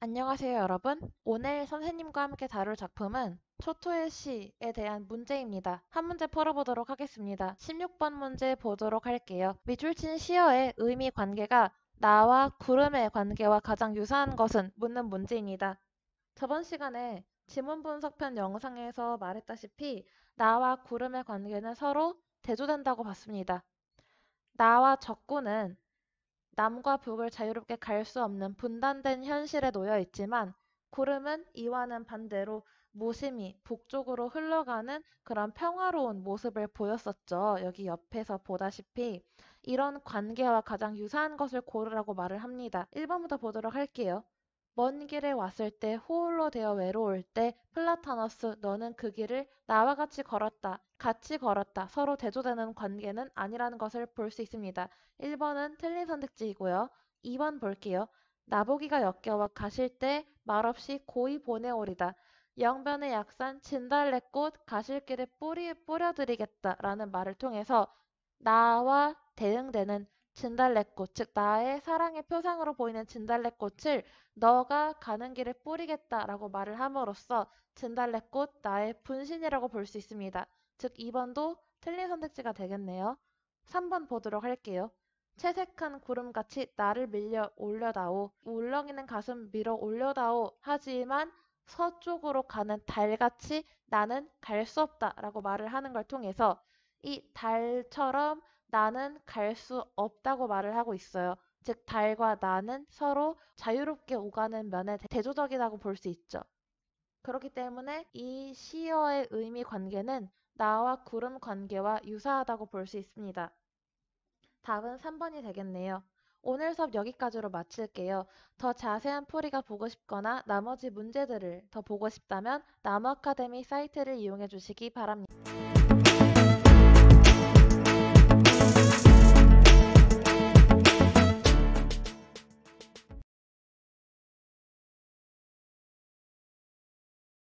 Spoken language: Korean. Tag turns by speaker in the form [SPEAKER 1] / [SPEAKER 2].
[SPEAKER 1] 안녕하세요, 여러분. 오늘 선생님과 함께 다룰 작품은 초토의시에 대한 문제입니다. 한 문제 풀어보도록 하겠습니다. 16번 문제 보도록 할게요. 미줄친 시어의 의미 관계가 나와 구름의 관계와 가장 유사한 것은 묻는 문제입니다. 저번 시간에 지문 분석편 영상에서 말했다시피 나와 구름의 관계는 서로 대조된다고 봤습니다. 나와 적구는 남과 북을 자유롭게 갈 수 없는 분단된 현실에 놓여 있지만 구름은 이와는 반대로 무심히 북쪽으로 흘러가는 그런 평화로운 모습을 보였었죠. 여기 옆에서 보다시피 이런 관계와 가장 유사한 것을 고르라고 말을 합니다. 1번부터 보도록 할게요. 먼 길에 왔을 때 호울로 되어 외로울 때 플라타너스 너는 그 길을 나와 같이 걸었다. 같이 걸었다. 서로 대조되는 관계는 아니라는 것을 볼 수 있습니다. 1번은 틀린 선택지이고요. 2번 볼게요. 나보기가 역겨워 가실 때 말없이 고이 보내오리다. 영변의 약산 진달래꽃 가실 길에 뿌리 에 뿌려드리겠다라는 말을 통해서 나와 대응되는 진달래꽃, 즉 나의 사랑의 표상으로 보이는 진달래꽃을 너가 가는 길에 뿌리겠다라고 말을 함으로써 진달래꽃 나의 분신이라고 볼 수 있습니다. 즉 2번도 틀린 선택지가 되겠네요. 3번 보도록 할게요. 채색한 구름같이 나를 밀려 올려다오 울렁이는 가슴 밀어 올려다오 하지만 서쪽으로 가는 달같이 나는 갈 수 없다라고 말을 하는 걸 통해서 이 달처럼 나는 갈 수 없다고 말을 하고 있어요. 즉, 달과 나는 서로 자유롭게 오가는 면에 대조적이라고 볼 수 있죠. 그렇기 때문에 이 시어의 의미 관계는 나와 구름 관계와 유사하다고 볼 수 있습니다. 답은 3번이 되겠네요. 오늘 수업 여기까지로 마칠게요. 더 자세한 풀이가 보고 싶거나 나머지 문제들을 더 보고 싶다면 나무 아카데미 사이트를 이용해 주시기 바랍니다.